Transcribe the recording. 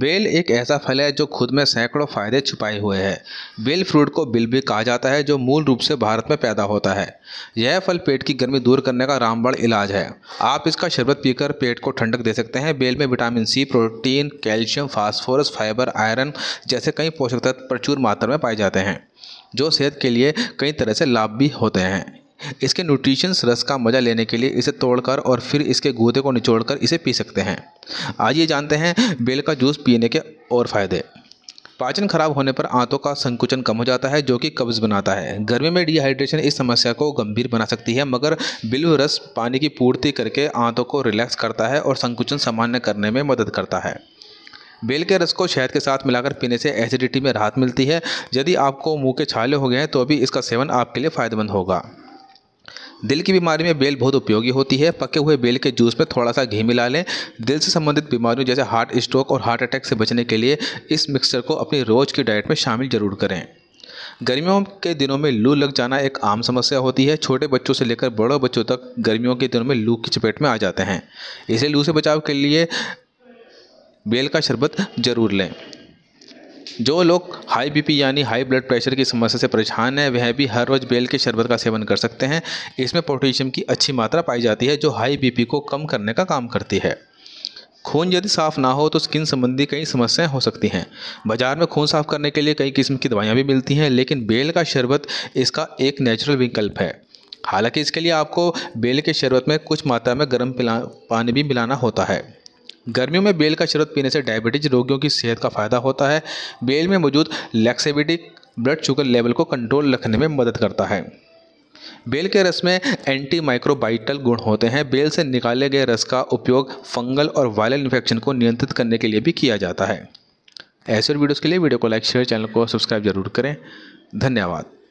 bell एक ऐसा फल है जो खुद में सैकड़ों फायदे छुपाए हुए है बेल फ्रूट को बिल भी कहा जाता है जो मूल रूप से भारत में पैदा होता है यह फल पेट की गर्मी दूर करने का रामबाण इलाज है आप इसका शरबत पीकर पेट को ठंडक दे सकते हैं बेल में vitamin C protein calcium phosphorus fibre iron जैसे कई पोषक तत्व प्रचुर मात्रा में पाए जाते हैं जो सेहत के लिए कई तरह से लाभ भी होते हैं इसके न्यूट्रिशंस रस का मजा लेने के लिए इसे तोड़कर और फिर इसके गूदे को निचोड़कर इसे पी सकते हैं आइए जानते हैं बेल का जूस पीने के और फ़ायदे पाचन खराब होने पर आंतों का संकुचन कम हो जाता है जो कि कब्ज बनाता है गर्मी में डिहाइड्रेशन इस समस्या को गंभीर बना सकती है मगर बिल्व रस पानी की पूर्ति करके आंतों को रिलैक्स करता है और संकुचन सामान्य करने में मदद करता है बेल के रस को शहद के साथ मिलाकर पीने से एसिडिटी में राहत मिलती है यदि आपको मुंह के छाले हो गए हैं तो भी इसका सेवन आपके लिए फ़ायदेमंद होगा दिल की बीमारी में बेल बहुत उपयोगी होती है पके हुए बेल के जूस में थोड़ा सा घी मिला लें दिल से संबंधित बीमारियों जैसे हार्ट स्ट्रोक और हार्ट अटैक से बचने के लिए इस मिक्सचर को अपनी रोज़ की डाइट में शामिल जरूर करें गर्मियों के दिनों में लू लग जाना एक आम समस्या होती है छोटे बच्चों से लेकर बड़ों बच्चों तक गर्मियों के दिनों में लू की चपेट में आ जाते हैं इसे लू से बचाव के लिए बेल का शरबत ज़रूर लें जो लोग हाई बीपी यानी हाई ब्लड प्रेशर की समस्या से परेशान हैं वह भी हर रोज़ बेल के शरबत का सेवन कर सकते हैं इसमें पोटेशियम की अच्छी मात्रा पाई जाती है जो हाई बीपी को कम करने का काम करती है खून यदि साफ़ ना हो तो स्किन संबंधी कई समस्याएं हो सकती हैं बाज़ार में खून साफ़ करने के लिए कई किस्म की दवाइयाँ भी मिलती हैं लेकिन बेल का शरबत इसका एक नेचुरल विकल्प है हालांकि इसके लिए आपको बेल के शरबत में कुछ मात्रा में गर्म पानी भी मिलाना होता है गर्मियों में बेल का शरबत पीने से डायबिटीज रोगियों की सेहत का फायदा होता है बेल में मौजूद लैक्सेबिटिक ब्लड शुगर लेवल को कंट्रोल रखने में मदद करता है बेल के रस में एंटी माइक्रोबाइटल गुण होते हैं बेल से निकाले गए रस का उपयोग फंगल और वायरल इन्फेक्शन को नियंत्रित करने के लिए भी किया जाता है ऐसे वीडियोस के लिए वीडियो को लाइक शेयर चैनल को सब्सक्राइब जरूर करें धन्यवाद